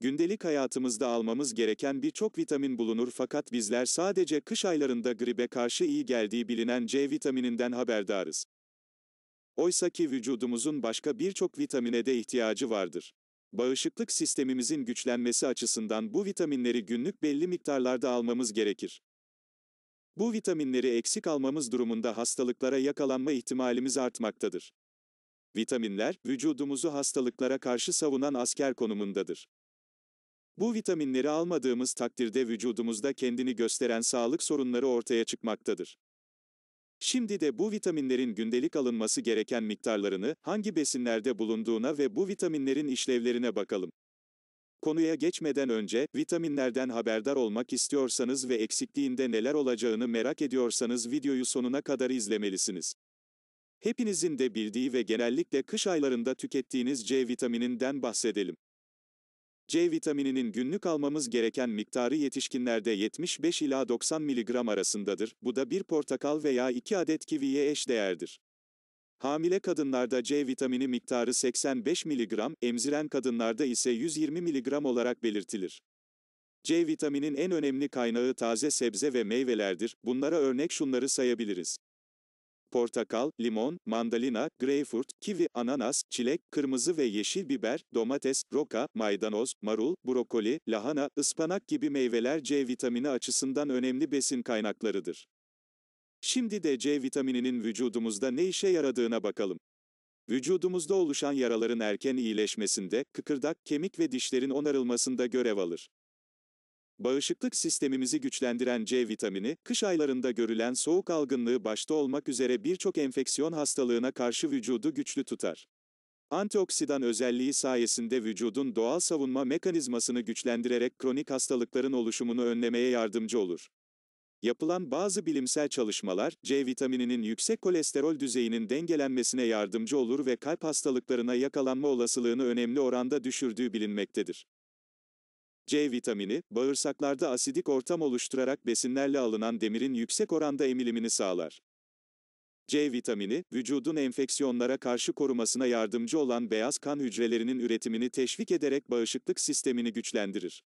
Gündelik hayatımızda almamız gereken birçok vitamin bulunur fakat bizler sadece kış aylarında gribe karşı iyi geldiği bilinen C vitamininden haberdarız. Oysa ki vücudumuzun başka birçok vitamine de ihtiyacı vardır. Bağışıklık sistemimizin güçlenmesi açısından bu vitaminleri günlük belli miktarlarda almamız gerekir. Bu vitaminleri eksik almamız durumunda hastalıklara yakalanma ihtimalimiz artmaktadır. Vitaminler, vücudumuzu hastalıklara karşı savunan asker konumundadır. Bu vitaminleri almadığımız takdirde vücudumuzda kendini gösteren sağlık sorunları ortaya çıkmaktadır. Şimdi de bu vitaminlerin gündelik alınması gereken miktarlarını, hangi besinlerde bulunduğuna ve bu vitaminlerin işlevlerine bakalım. Konuya geçmeden önce, vitaminlerden haberdar olmak istiyorsanız ve eksikliğinde neler olacağını merak ediyorsanız videoyu sonuna kadar izlemelisiniz. Hepinizin de bildiği ve genellikle kış aylarında tükettiğiniz C vitamininden bahsedelim. C vitamininin günlük almamız gereken miktarı yetişkinlerde 75 ila 90 mg arasındadır. Bu da bir portakal veya 2 adet kiviye eş değerdir. Hamile kadınlarda C vitamini miktarı 85 mg, emziren kadınlarda ise 120 mg olarak belirtilir. C vitaminin en önemli kaynağı taze sebze ve meyvelerdir. Bunlara örnek şunları sayabiliriz. Portakal, limon, mandalina, greyfurt, kivi, ananas, çilek, kırmızı ve yeşil biber, domates, roka, maydanoz, marul, brokoli, lahana, ıspanak gibi meyveler C vitamini açısından önemli besin kaynaklarıdır. Şimdi de C vitamininin vücudumuzda ne işe yaradığına bakalım. Vücudumuzda oluşan yaraların erken iyileşmesinde, kıkırdak, kemik ve dişlerin onarılmasında görev alır. Bağışıklık sistemimizi güçlendiren C vitamini, kış aylarında görülen soğuk algınlığı başta olmak üzere birçok enfeksiyon hastalığına karşı vücudu güçlü tutar. Antioksidan özelliği sayesinde vücudun doğal savunma mekanizmasını güçlendirerek kronik hastalıkların oluşumunu önlemeye yardımcı olur. Yapılan bazı bilimsel çalışmalar, C vitamininin yüksek kolesterol düzeyinin dengelenmesine yardımcı olur ve kalp hastalıklarına yakalanma olasılığını önemli oranda düşürdüğü bilinmektedir. C vitamini, bağırsaklarda asidik ortam oluşturarak besinlerle alınan demirin yüksek oranda emilimini sağlar. C vitamini, vücudun enfeksiyonlara karşı korumasına yardımcı olan beyaz kan hücrelerinin üretimini teşvik ederek bağışıklık sistemini güçlendirir.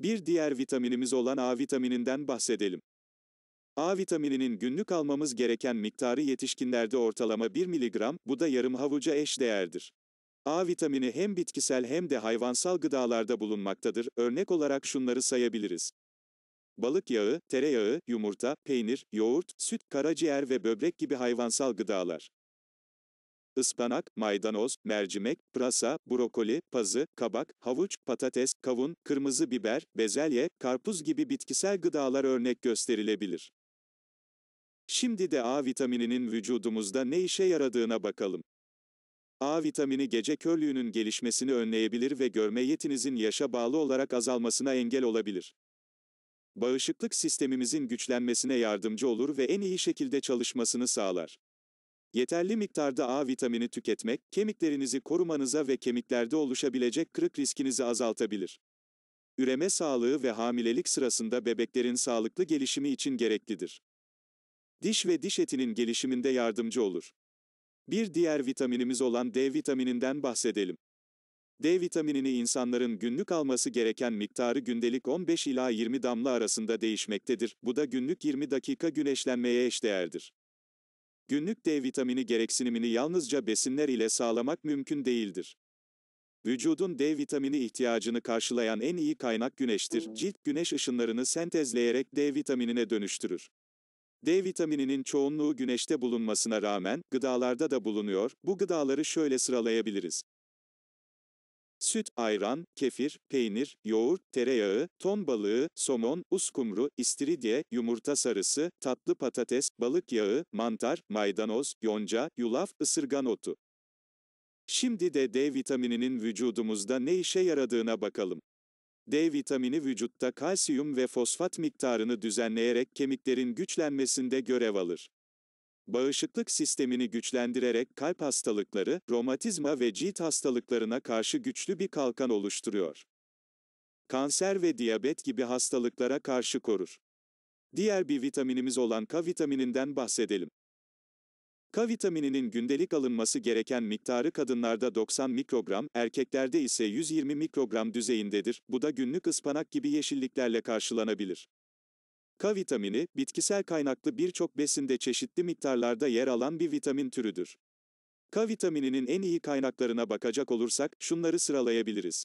Bir diğer vitaminimiz olan A vitamininden bahsedelim. A vitamininin günlük almamız gereken miktarı yetişkinlerde ortalama 1 mg, bu da yarım havuca eş değerdir. A vitamini hem bitkisel hem de hayvansal gıdalarda bulunmaktadır, örnek olarak şunları sayabiliriz. Balık yağı, tereyağı, yumurta, peynir, yoğurt, süt, karaciğer ve böbrek gibi hayvansal gıdalar. Ispanak, maydanoz, mercimek, pırasa, brokoli, pazı, kabak, havuç, patates, kavun, kırmızı biber, bezelye, karpuz gibi bitkisel gıdalar örnek gösterilebilir. Şimdi de A vitamininin vücudumuzda ne işe yaradığına bakalım. A vitamini gece körlüğünün gelişmesini önleyebilir ve görme yetinizin yaşa bağlı olarak azalmasına engel olabilir. Bağışıklık sistemimizin güçlenmesine yardımcı olur ve en iyi şekilde çalışmasını sağlar. Yeterli miktarda A vitamini tüketmek, kemiklerinizi korumanıza ve kemiklerde oluşabilecek kırık riskinizi azaltabilir. Üreme sağlığı ve hamilelik sırasında bebeklerin sağlıklı gelişimi için gereklidir diş ve diş etinin gelişiminde yardımcı olur. Bir diğer vitaminimiz olan D vitamininden bahsedelim. D vitaminini insanların günlük alması gereken miktarı gündelik 15 ila 20 damla arasında değişmektedir. Bu da günlük 20 dakika güneşlenmeye eşdeğerdir. Günlük D vitamini gereksinimini yalnızca besinler ile sağlamak mümkün değildir. Vücudun D vitamini ihtiyacını karşılayan en iyi kaynak güneştir. Cilt güneş ışınlarını sentezleyerek D vitaminine dönüştürür. D vitamininin çoğunluğu güneşte bulunmasına rağmen gıdalarda da bulunuyor. Bu gıdaları şöyle sıralayabiliriz. Süt, ayran, kefir, peynir, yoğurt, tereyağı, ton balığı, somon, uskumru, istiridye, yumurta sarısı, tatlı patates, balık yağı, mantar, maydanoz, yonca, yulaf, ısırgan otu. Şimdi de D vitamininin vücudumuzda ne işe yaradığına bakalım. D vitamini vücutta kalsiyum ve fosfat miktarını düzenleyerek kemiklerin güçlenmesinde görev alır. Bağışıklık sistemini güçlendirerek kalp hastalıkları, romatizma ve cilt hastalıklarına karşı güçlü bir kalkan oluşturuyor. Kanser ve diyabet gibi hastalıklara karşı korur. Diğer bir vitaminimiz olan K vitamininden bahsedelim. K vitamininin gündelik alınması gereken miktarı kadınlarda 90 mikrogram, erkeklerde ise 120 mikrogram düzeyindedir. Bu da günlük ıspanak gibi yeşilliklerle karşılanabilir. K vitamini, bitkisel kaynaklı birçok besinde çeşitli miktarlarda yer alan bir vitamin türüdür. K vitamininin en iyi kaynaklarına bakacak olursak şunları sıralayabiliriz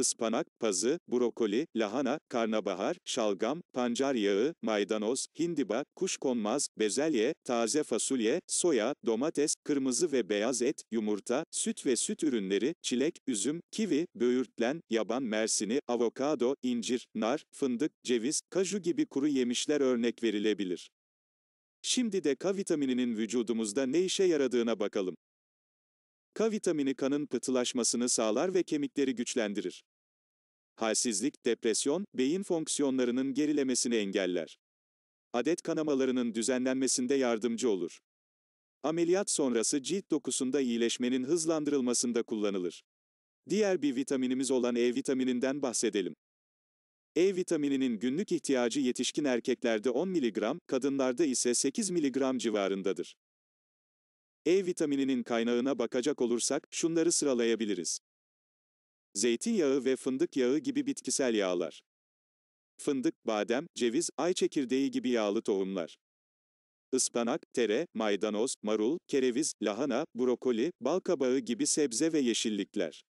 ıspanak, pazı, brokoli, lahana, karnabahar, şalgam, pancar yağı, maydanoz, hindiba, kuşkonmaz, bezelye, taze fasulye, soya, domates, kırmızı ve beyaz et, yumurta, süt ve süt ürünleri, çilek, üzüm, kivi, böğürtlen, yaban mersini, avokado, incir, nar, fındık, ceviz, kaju gibi kuru yemişler örnek verilebilir. Şimdi de K vitamininin vücudumuzda ne işe yaradığına bakalım. K vitamini kanın pıtılaşmasını sağlar ve kemikleri güçlendirir halsizlik, depresyon, beyin fonksiyonlarının gerilemesini engeller. Adet kanamalarının düzenlenmesinde yardımcı olur. Ameliyat sonrası cilt dokusunda iyileşmenin hızlandırılmasında kullanılır. Diğer bir vitaminimiz olan E vitamininden bahsedelim. E vitamininin günlük ihtiyacı yetişkin erkeklerde 10 mg, kadınlarda ise 8 mg civarındadır. E vitamininin kaynağına bakacak olursak şunları sıralayabiliriz zeytinyağı ve fındık yağı gibi bitkisel yağlar. Fındık, badem, ceviz, ay çekirdeği gibi yağlı tohumlar. Ispanak, tere, maydanoz, marul, kereviz, lahana, brokoli, balkabağı gibi sebze ve yeşillikler.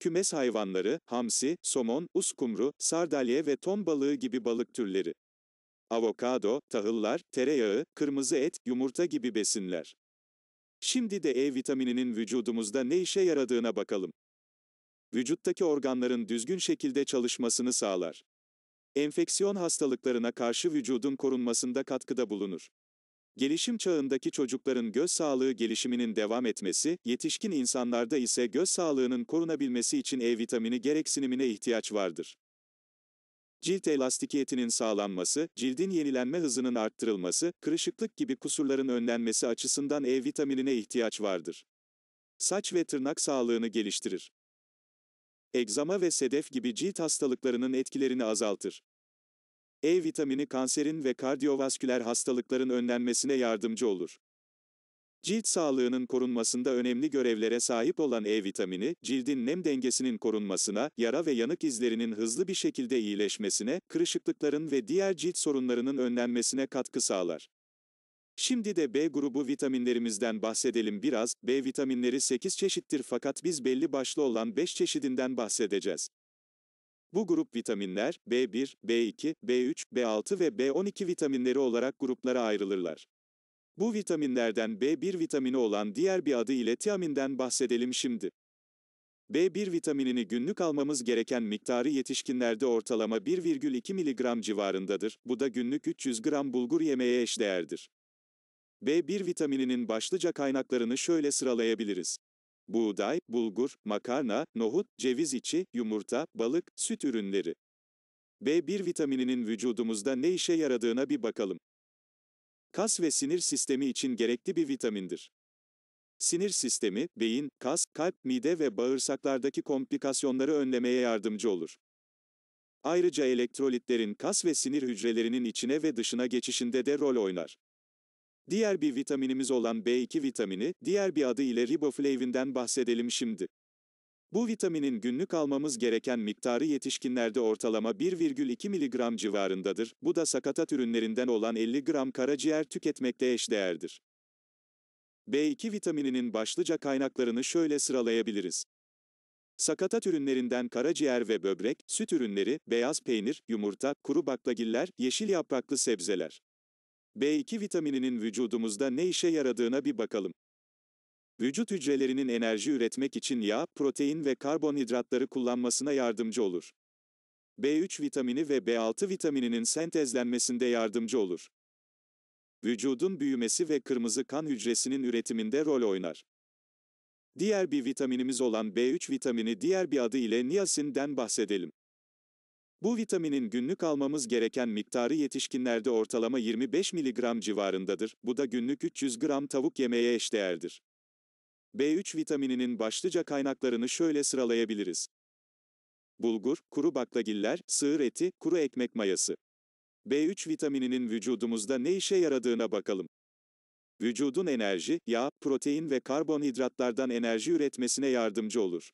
Kümes hayvanları, hamsi, somon, uskumru, sardalye ve ton balığı gibi balık türleri. Avokado, tahıllar, tereyağı, kırmızı et, yumurta gibi besinler. Şimdi de E vitamininin vücudumuzda ne işe yaradığına bakalım vücuttaki organların düzgün şekilde çalışmasını sağlar. Enfeksiyon hastalıklarına karşı vücudun korunmasında katkıda bulunur. Gelişim çağındaki çocukların göz sağlığı gelişiminin devam etmesi, yetişkin insanlarda ise göz sağlığının korunabilmesi için E vitamini gereksinimine ihtiyaç vardır. Cilt elastikiyetinin sağlanması, cildin yenilenme hızının arttırılması, kırışıklık gibi kusurların önlenmesi açısından E vitaminine ihtiyaç vardır. Saç ve tırnak sağlığını geliştirir egzama ve sedef gibi cilt hastalıklarının etkilerini azaltır. E vitamini kanserin ve kardiyovasküler hastalıkların önlenmesine yardımcı olur. Cilt sağlığının korunmasında önemli görevlere sahip olan E vitamini, cildin nem dengesinin korunmasına, yara ve yanık izlerinin hızlı bir şekilde iyileşmesine, kırışıklıkların ve diğer cilt sorunlarının önlenmesine katkı sağlar. Şimdi de B grubu vitaminlerimizden bahsedelim biraz. B vitaminleri 8 çeşittir fakat biz belli başlı olan 5 çeşidinden bahsedeceğiz. Bu grup vitaminler B1, B2, B3, B6 ve B12 vitaminleri olarak gruplara ayrılırlar. Bu vitaminlerden B1 vitamini olan diğer bir adı ile tiaminden bahsedelim şimdi. B1 vitaminini günlük almamız gereken miktarı yetişkinlerde ortalama 1,2 mg civarındadır. Bu da günlük 300 gram bulgur yemeye eşdeğerdir. B1 vitamininin başlıca kaynaklarını şöyle sıralayabiliriz. Buğday, bulgur, makarna, nohut, ceviz içi, yumurta, balık, süt ürünleri. B1 vitamininin vücudumuzda ne işe yaradığına bir bakalım. Kas ve sinir sistemi için gerekli bir vitamindir. Sinir sistemi, beyin, kas, kalp, mide ve bağırsaklardaki komplikasyonları önlemeye yardımcı olur. Ayrıca elektrolitlerin kas ve sinir hücrelerinin içine ve dışına geçişinde de rol oynar. Diğer bir vitaminimiz olan B2 vitamini, diğer bir adı ile riboflavinden bahsedelim şimdi. Bu vitaminin günlük almamız gereken miktarı yetişkinlerde ortalama 1,2 mg civarındadır, bu da sakatat ürünlerinden olan 50 gram karaciğer tüketmekle eşdeğerdir. B2 vitamininin başlıca kaynaklarını şöyle sıralayabiliriz. Sakatat ürünlerinden karaciğer ve böbrek, süt ürünleri, beyaz peynir, yumurta, kuru baklagiller, yeşil yapraklı sebzeler. B2 vitamininin vücudumuzda ne işe yaradığına bir bakalım. Vücut hücrelerinin enerji üretmek için yağ, protein ve karbonhidratları kullanmasına yardımcı olur. B3 vitamini ve B6 vitamininin sentezlenmesinde yardımcı olur. Vücudun büyümesi ve kırmızı kan hücresinin üretiminde rol oynar. Diğer bir vitaminimiz olan B3 vitamini diğer bir adı ile niasinden bahsedelim. Bu vitaminin günlük almamız gereken miktarı yetişkinlerde ortalama 25 mg civarındadır, bu da günlük 300 gram tavuk yemeye eşdeğerdir. B3 vitamininin başlıca kaynaklarını şöyle sıralayabiliriz. Bulgur, kuru baklagiller, sığır eti, kuru ekmek mayası. B3 vitamininin vücudumuzda ne işe yaradığına bakalım. Vücudun enerji, yağ, protein ve karbonhidratlardan enerji üretmesine yardımcı olur.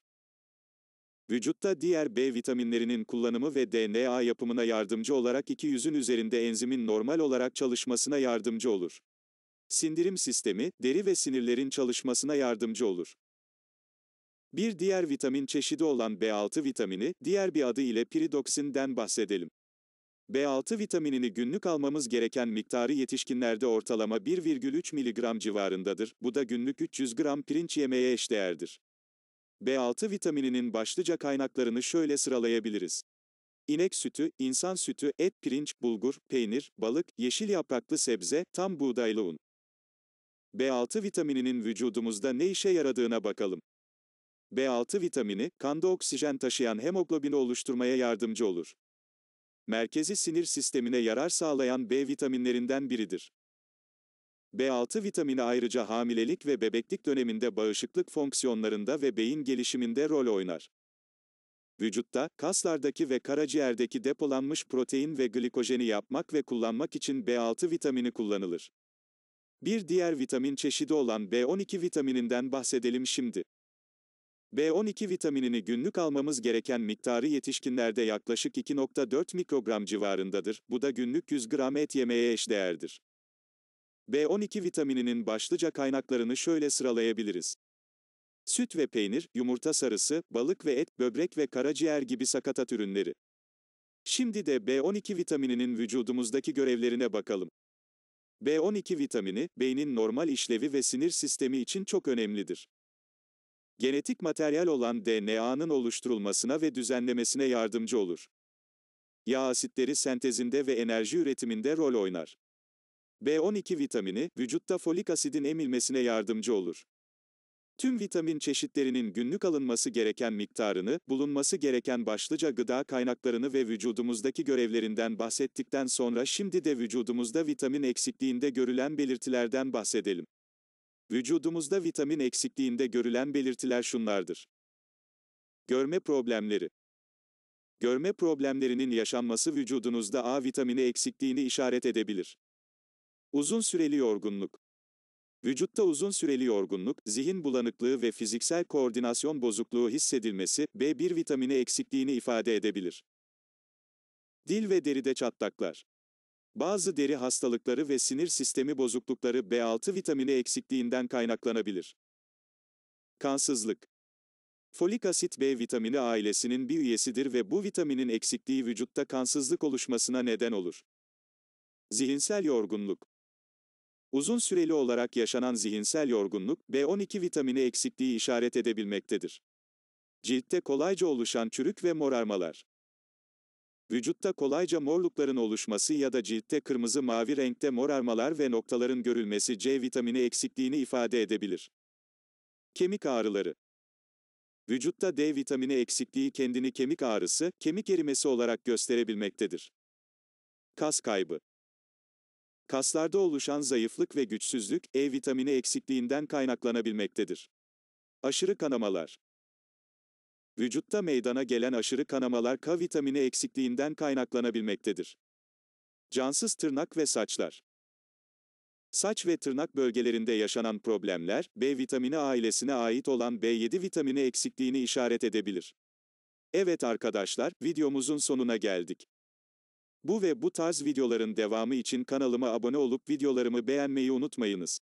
Vücutta diğer B vitaminlerinin kullanımı ve DNA yapımına yardımcı olarak 200'ün üzerinde enzimin normal olarak çalışmasına yardımcı olur. Sindirim sistemi, deri ve sinirlerin çalışmasına yardımcı olur. Bir diğer vitamin çeşidi olan B6 vitamini, diğer bir adı ile piridoksinden bahsedelim. B6 vitaminini günlük almamız gereken miktarı yetişkinlerde ortalama 1,3 mg civarındadır, bu da günlük 300 gram pirinç yemeye eşdeğerdir. B6 vitamininin başlıca kaynaklarını şöyle sıralayabiliriz. İnek sütü, insan sütü, et, pirinç, bulgur, peynir, balık, yeşil yapraklı sebze, tam buğdaylı un. B6 vitamininin vücudumuzda ne işe yaradığına bakalım. B6 vitamini, kanda oksijen taşıyan hemoglobini oluşturmaya yardımcı olur. Merkezi sinir sistemine yarar sağlayan B vitaminlerinden biridir. B6 vitamini ayrıca hamilelik ve bebeklik döneminde bağışıklık fonksiyonlarında ve beyin gelişiminde rol oynar. Vücutta, kaslardaki ve karaciğerdeki depolanmış protein ve glikojeni yapmak ve kullanmak için B6 vitamini kullanılır. Bir diğer vitamin çeşidi olan B12 vitamininden bahsedelim şimdi. B12 vitaminini günlük almamız gereken miktarı yetişkinlerde yaklaşık 2.4 mikrogram civarındadır, bu da günlük 100 gram et yemeye eşdeğerdir. B12 vitamininin başlıca kaynaklarını şöyle sıralayabiliriz. Süt ve peynir, yumurta sarısı, balık ve et, böbrek ve karaciğer gibi sakatat ürünleri. Şimdi de B12 vitamininin vücudumuzdaki görevlerine bakalım. B12 vitamini, beynin normal işlevi ve sinir sistemi için çok önemlidir. Genetik materyal olan DNA'nın oluşturulmasına ve düzenlemesine yardımcı olur. Yağ asitleri sentezinde ve enerji üretiminde rol oynar. B12 vitamini, vücutta folik asidin emilmesine yardımcı olur. Tüm vitamin çeşitlerinin günlük alınması gereken miktarını, bulunması gereken başlıca gıda kaynaklarını ve vücudumuzdaki görevlerinden bahsettikten sonra şimdi de vücudumuzda vitamin eksikliğinde görülen belirtilerden bahsedelim. Vücudumuzda vitamin eksikliğinde görülen belirtiler şunlardır. Görme problemleri Görme problemlerinin yaşanması vücudunuzda A vitamini eksikliğini işaret edebilir. Uzun süreli yorgunluk. Vücutta uzun süreli yorgunluk, zihin bulanıklığı ve fiziksel koordinasyon bozukluğu hissedilmesi, B1 vitamini eksikliğini ifade edebilir. Dil ve deride çatlaklar. Bazı deri hastalıkları ve sinir sistemi bozuklukları B6 vitamini eksikliğinden kaynaklanabilir. Kansızlık. Folik asit B vitamini ailesinin bir üyesidir ve bu vitaminin eksikliği vücutta kansızlık oluşmasına neden olur. Zihinsel yorgunluk. Uzun süreli olarak yaşanan zihinsel yorgunluk, B12 vitamini eksikliği işaret edebilmektedir. Ciltte kolayca oluşan çürük ve morarmalar. Vücutta kolayca morlukların oluşması ya da ciltte kırmızı-mavi renkte morarmalar ve noktaların görülmesi C vitamini eksikliğini ifade edebilir. Kemik ağrıları Vücutta D vitamini eksikliği kendini kemik ağrısı, kemik erimesi olarak gösterebilmektedir. Kas kaybı Kaslarda oluşan zayıflık ve güçsüzlük, E vitamini eksikliğinden kaynaklanabilmektedir. Aşırı kanamalar Vücutta meydana gelen aşırı kanamalar K vitamini eksikliğinden kaynaklanabilmektedir. Cansız tırnak ve saçlar Saç ve tırnak bölgelerinde yaşanan problemler, B vitamini ailesine ait olan B7 vitamini eksikliğini işaret edebilir. Evet arkadaşlar, videomuzun sonuna geldik. Bu ve bu tarz videoların devamı için kanalıma abone olup videolarımı beğenmeyi unutmayınız.